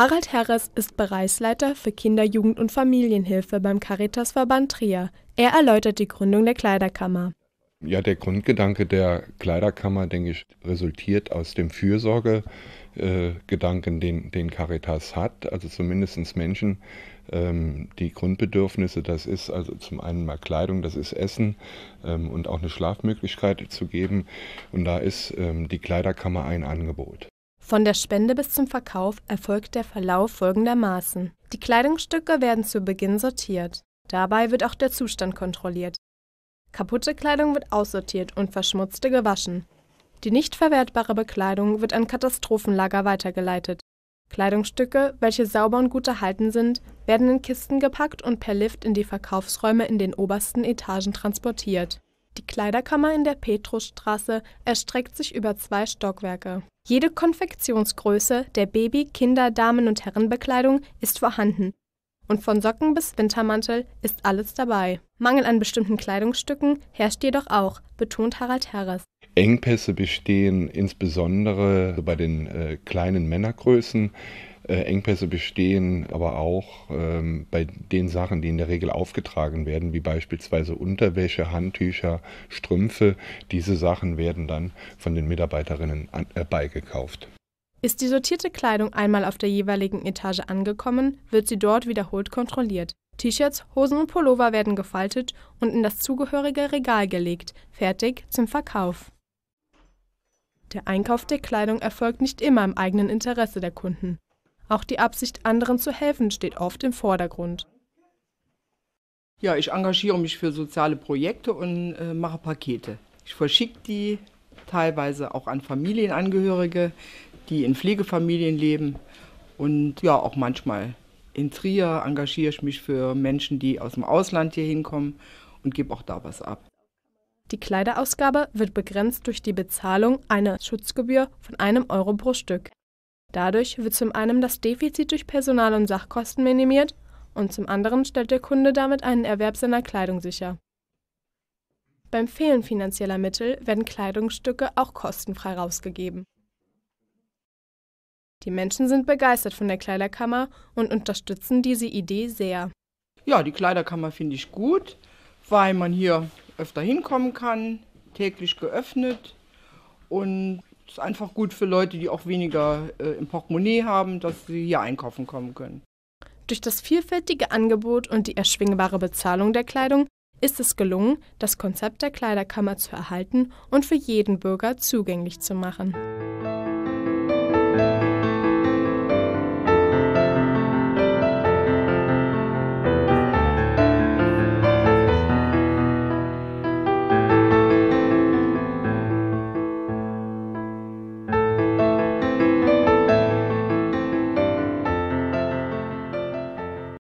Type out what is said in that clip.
Harald Herres ist Bereichsleiter für Kinder-, Jugend- und Familienhilfe beim Caritasverband Trier. Er erläutert die Gründung der Kleiderkammer. Ja, der Grundgedanke der Kleiderkammer, denke ich, resultiert aus dem Fürsorgegedanken, äh, den, den Caritas hat. Also zumindest Menschen, ähm, die Grundbedürfnisse, das ist also zum einen mal Kleidung, das ist Essen ähm, und auch eine Schlafmöglichkeit zu geben. Und da ist ähm, die Kleiderkammer ein Angebot. Von der Spende bis zum Verkauf erfolgt der Verlauf folgendermaßen. Die Kleidungsstücke werden zu Beginn sortiert. Dabei wird auch der Zustand kontrolliert. Kaputte Kleidung wird aussortiert und verschmutzte gewaschen. Die nicht verwertbare Bekleidung wird an Katastrophenlager weitergeleitet. Kleidungsstücke, welche sauber und gut erhalten sind, werden in Kisten gepackt und per Lift in die Verkaufsräume in den obersten Etagen transportiert. Kleiderkammer in der Petrusstraße erstreckt sich über zwei Stockwerke. Jede Konfektionsgröße der Baby-, Kinder-, Damen- und Herrenbekleidung ist vorhanden. Und von Socken bis Wintermantel ist alles dabei. Mangel an bestimmten Kleidungsstücken herrscht jedoch auch, betont Harald Harris. Engpässe bestehen insbesondere bei den äh, kleinen Männergrößen äh, Engpässe bestehen aber auch ähm, bei den Sachen, die in der Regel aufgetragen werden, wie beispielsweise Unterwäsche, Handtücher, Strümpfe. Diese Sachen werden dann von den Mitarbeiterinnen an, äh, beigekauft. Ist die sortierte Kleidung einmal auf der jeweiligen Etage angekommen, wird sie dort wiederholt kontrolliert. T-Shirts, Hosen und Pullover werden gefaltet und in das zugehörige Regal gelegt, fertig zum Verkauf. Der Einkauf der Kleidung erfolgt nicht immer im eigenen Interesse der Kunden. Auch die Absicht, anderen zu helfen, steht oft im Vordergrund. Ja, ich engagiere mich für soziale Projekte und äh, mache Pakete. Ich verschicke die teilweise auch an Familienangehörige, die in Pflegefamilien leben. Und ja, auch manchmal in Trier engagiere ich mich für Menschen, die aus dem Ausland hier hinkommen und gebe auch da was ab. Die Kleiderausgabe wird begrenzt durch die Bezahlung einer Schutzgebühr von einem Euro pro Stück. Dadurch wird zum einen das Defizit durch Personal- und Sachkosten minimiert und zum anderen stellt der Kunde damit einen Erwerb seiner Kleidung sicher. Beim Fehlen finanzieller Mittel werden Kleidungsstücke auch kostenfrei rausgegeben. Die Menschen sind begeistert von der Kleiderkammer und unterstützen diese Idee sehr. Ja, die Kleiderkammer finde ich gut, weil man hier öfter hinkommen kann, täglich geöffnet und es ist einfach gut für Leute, die auch weniger äh, im Portemonnaie haben, dass sie hier einkaufen kommen können. Durch das vielfältige Angebot und die erschwingbare Bezahlung der Kleidung ist es gelungen, das Konzept der Kleiderkammer zu erhalten und für jeden Bürger zugänglich zu machen.